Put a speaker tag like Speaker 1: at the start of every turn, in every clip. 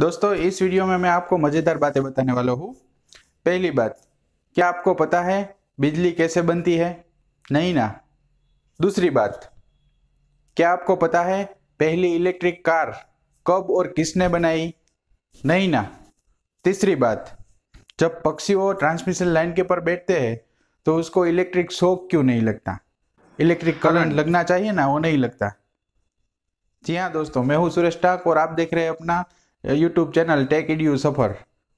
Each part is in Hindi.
Speaker 1: दोस्तों इस वीडियो में मैं आपको मज़ेदार बातें बताने वाला हूँ पहली बात क्या आपको पता है बिजली कैसे बनती है नहीं ना दूसरी बात क्या आपको पता है पहली इलेक्ट्रिक कार कब और किसने बनाई नहीं ना तीसरी बात जब पक्षी वो ट्रांसमिशन लाइन के पर बैठते हैं तो उसको इलेक्ट्रिक शोक क्यों नहीं लगता इलेक्ट्रिक करंट लगना चाहिए ना वो नहीं लगता जी हाँ दोस्तों मैं हूँ सुरेश टाक और आप देख रहे हैं अपना यूट्यूब चैनल टेक इड यू सफ़र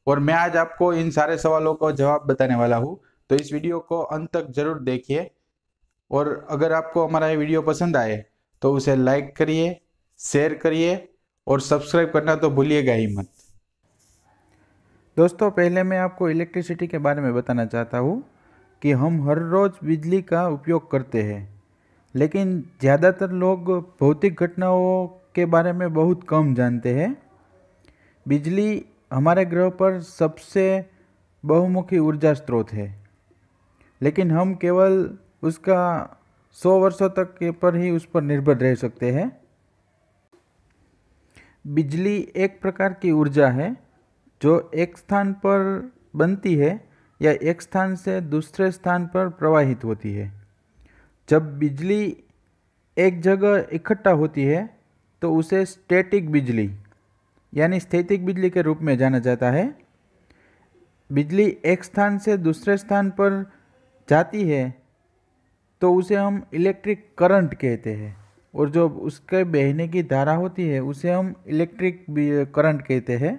Speaker 1: और मैं आज आपको इन सारे सवालों का जवाब बताने वाला हूँ तो इस वीडियो को अंत तक ज़रूर देखिए और अगर आपको हमारा ये वीडियो पसंद आए तो उसे लाइक करिए शेयर करिए और सब्सक्राइब करना तो भूलिएगा ही मत दोस्तों पहले मैं आपको इलेक्ट्रिसिटी के बारे में बताना चाहता हूँ कि हम हर रोज़ बिजली का उपयोग करते हैं लेकिन ज़्यादातर लोग भौतिक घटनाओं के बारे में बहुत कम जानते हैं बिजली हमारे ग्रह पर सबसे बहुमुखी ऊर्जा स्रोत है लेकिन हम केवल उसका सौ वर्षों तक के पर ही उस पर निर्भर रह सकते हैं बिजली एक प्रकार की ऊर्जा है जो एक स्थान पर बनती है या एक स्थान से दूसरे स्थान पर प्रवाहित होती है जब बिजली एक जगह इकट्ठा होती है तो उसे स्टैटिक बिजली यानी स्थैतिक बिजली के रूप में जाना जाता है बिजली एक स्थान से दूसरे स्थान पर जाती है तो उसे हम इलेक्ट्रिक करंट कहते हैं और जो उसके बहने की धारा होती है उसे हम इलेक्ट्रिक करंट कहते हैं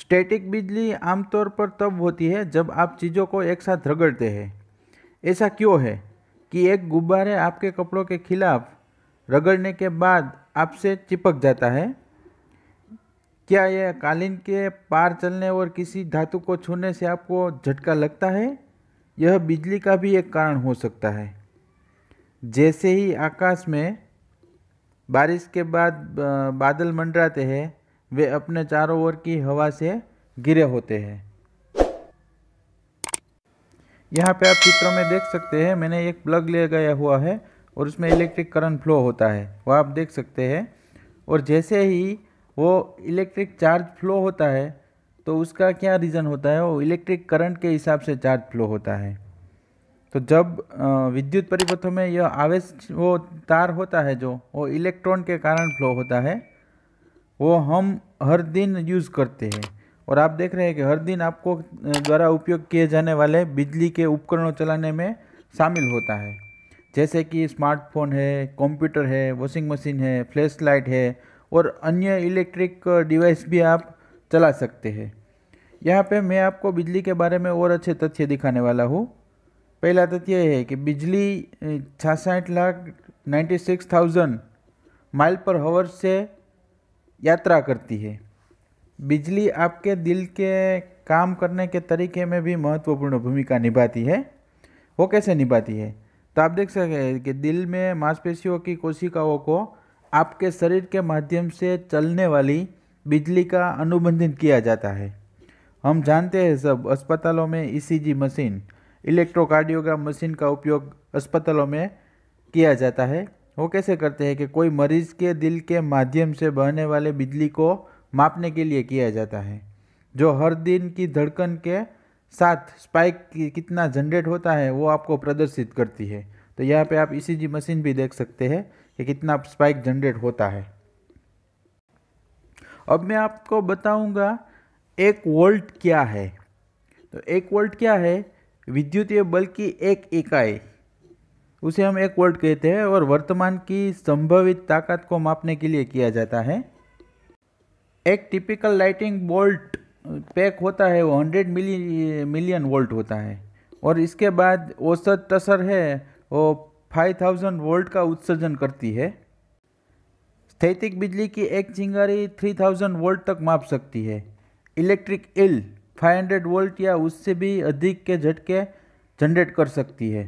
Speaker 1: स्टैटिक बिजली आमतौर पर तब होती है जब आप चीज़ों को एक साथ रगड़ते हैं ऐसा क्यों है कि एक गुब्बारे आपके कपड़ों के खिलाफ रगड़ने के बाद आपसे चिपक जाता है क्या यह कालीन के पार चलने और किसी धातु को छूने से आपको झटका लगता है यह बिजली का भी एक कारण हो सकता है जैसे ही आकाश में बारिश के बाद बादल मंडराते हैं वे अपने चारों ओर की हवा से गिरे होते हैं यहाँ पे आप चित्रों में देख सकते हैं मैंने एक प्लग ले गया हुआ है और उसमें इलेक्ट्रिक करंट फ्लो होता है वह आप देख सकते हैं और जैसे ही वो इलेक्ट्रिक चार्ज फ्लो होता है तो उसका क्या रीज़न होता है वो इलेक्ट्रिक करंट के हिसाब से चार्ज फ्लो होता है तो जब विद्युत परिपथों में यह आवेश वो तार होता है जो वो इलेक्ट्रॉन के कारण फ्लो होता है वो हम हर दिन यूज़ करते हैं और आप देख रहे हैं कि हर दिन आपको द्वारा उपयोग किए जाने वाले बिजली के उपकरणों चलाने में शामिल होता है जैसे कि स्मार्टफोन है कंप्यूटर है वॉशिंग मशीन है फ्लैश लाइट है और अन्य इलेक्ट्रिक डिवाइस uh, भी आप चला सकते हैं यहाँ पे मैं आपको बिजली के बारे में और अच्छे तथ्य दिखाने वाला हूँ पहला तथ्य यह है कि बिजली uh, छासठ lakh ninety six thousand mile per hour से यात्रा करती है बिजली आपके दिल के काम करने के तरीके में भी महत्वपूर्ण भूमिका निभाती है वो कैसे निभाती है तो आप देख सकते हैं कि दिल में मांसपेशियों की कोशिकाओं को आपके शरीर के माध्यम से चलने वाली बिजली का अनुबंधन किया जाता है हम जानते हैं सब अस्पतालों में ECG e machine electrocardiogram machine का उपयोग अस्पतालों में किया जाता है वो कैसे करते हैं कि कोई मरीज के दिल के माध्यम से बहने वाले बिजली को मापने के लिए किया जाता है जो हर दिन की धड़कन के साथ स्पाइक कितना जनरेट होता है वो आपको प्रदर्शित करती है तो यहाँ पे आप ई e मशीन भी देख सकते हैं कि कितना स्पाइक जनरेट होता है अब मैं आपको बताऊंगा एक वोल्ट क्या है तो एक वोल्ट क्या है विद्युतीय बल की एक इकाई उसे हम एक वोल्ट कहते हैं और वर्तमान की संभवित ताकत को मापने के लिए किया जाता है एक टिपिकल लाइटिंग बोल्ट पैक होता है वो 100 मिली मिलियन वोल्ट होता है और इसके बाद औसत टसर है वो 5000 वोल्ट का उत्सर्जन करती है स्थैतिक बिजली की एक चिंगारी 3000 वोल्ट तक माप सकती है इलेक्ट्रिक इल 500 वोल्ट या उससे भी अधिक के झटके जनरेट कर सकती है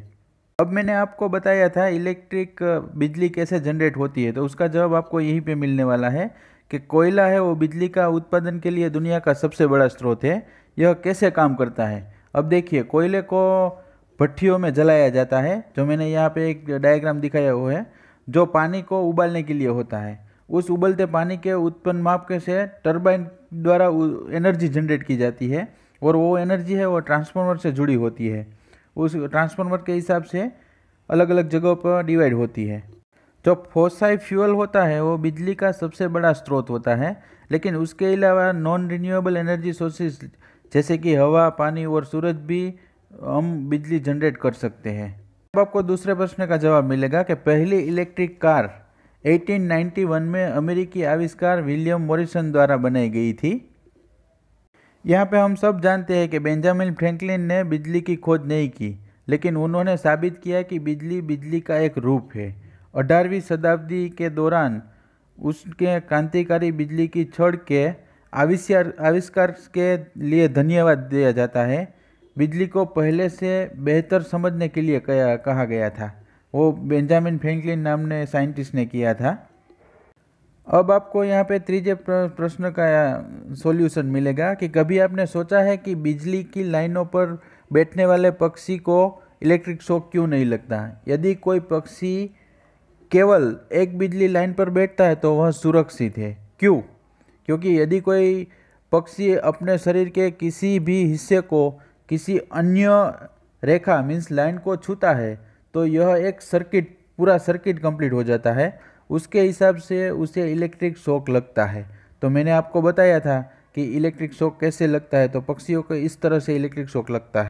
Speaker 1: अब मैंने आपको बताया था इलेक्ट्रिक बिजली कैसे जनरेट होती है तो उसका जवाब आपको यहीं पे मिलने वाला है कि कोयला है वो बिजली का उत्पादन के लिए दुनिया का सबसे बड़ा स्रोत है यह कैसे काम करता है अब देखिए कोयले को भट्ठियों में जलाया जाता है जो मैंने यहाँ पे एक डायग्राम दिखाया हुआ है जो पानी को उबालने के लिए होता है उस उबलते पानी के उत्पन्न माप के से टर्बाइन द्वारा एनर्जी जनरेट की जाती है और वो एनर्जी है वो ट्रांसफार्मर से जुड़ी होती है उस ट्रांसफार्मर के हिसाब से अलग अलग जगहों पर डिवाइड होती है जो फोसाई फ्यूल होता है वो बिजली का सबसे बड़ा स्रोत होता है लेकिन उसके अलावा नॉन रिन्यूएबल एनर्जी सोर्सेज जैसे कि हवा पानी और सूरज भी हम बिजली जनरेट कर सकते हैं अब आपको दूसरे प्रश्न का जवाब मिलेगा कि पहली इलेक्ट्रिक कार 1891 में अमेरिकी आविष्कार विलियम मॉरिसन द्वारा बनाई गई थी यहाँ पे हम सब जानते हैं कि बेंजामिन फ्रैंकलिन ने बिजली की खोज नहीं की लेकिन उन्होंने साबित किया कि बिजली बिजली का एक रूप है अठारहवीं शताब्दी के दौरान उसके क्रांतिकारी बिजली की छड़ के आविष्कार आविष्कार के लिए धन्यवाद दिया जाता है बिजली को पहले से बेहतर समझने के लिए कहा गया था वो बेंजामिन फ्रेंकलिन नाम ने साइंटिस्ट ने किया था अब आपको यहाँ पे तीजे प्रश्न का सॉल्यूशन मिलेगा कि कभी आपने सोचा है कि बिजली की लाइनों पर बैठने वाले पक्षी को इलेक्ट्रिक शॉक क्यों नहीं लगता यदि कोई पक्षी केवल एक बिजली लाइन पर बैठता है तो वह सुरक्षित है क्यों क्योंकि यदि कोई पक्षी अपने शरीर के किसी भी हिस्से को किसी अन्य रेखा मीन्स लाइन को छूता है तो यह एक सर्किट पूरा सर्किट कंप्लीट हो जाता है उसके हिसाब से उसे इलेक्ट्रिक शॉक लगता है तो मैंने आपको बताया था कि इलेक्ट्रिक शॉक कैसे लगता है तो पक्षियों को इस तरह से इलेक्ट्रिक शॉक लगता है